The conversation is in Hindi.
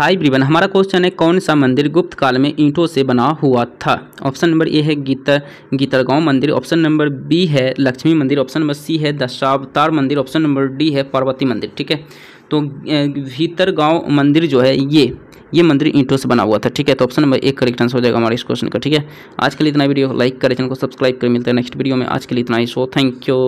हाय ब्रिवन हमारा क्वेश्चन है कौन सा मंदिर गुप्त काल में ईंटों से बना हुआ था ऑप्शन नंबर ए है गीतर गीतरगांव मंदिर ऑप्शन नंबर बी है लक्ष्मी मंदिर ऑप्शन नंबर सी है दशावतार मंदिर ऑप्शन नंबर डी है पार्वती मंदिर ठीक है तो भीतरगांव मंदिर जो है ये ये मंदिर ईंटों से बना हुआ था ठीक है तो ऑप्शन नंबर एक करेक्ट आंसर हो जाएगा हमारे इस क्वेश्चन का ठीक है आज के लिए इतना वीडियो लाइक करें चैनल को सब्सक्राइब करें मिलते हैं नेक्स्ट वीडियो में आज के लिए इतना ही सो थैंक यू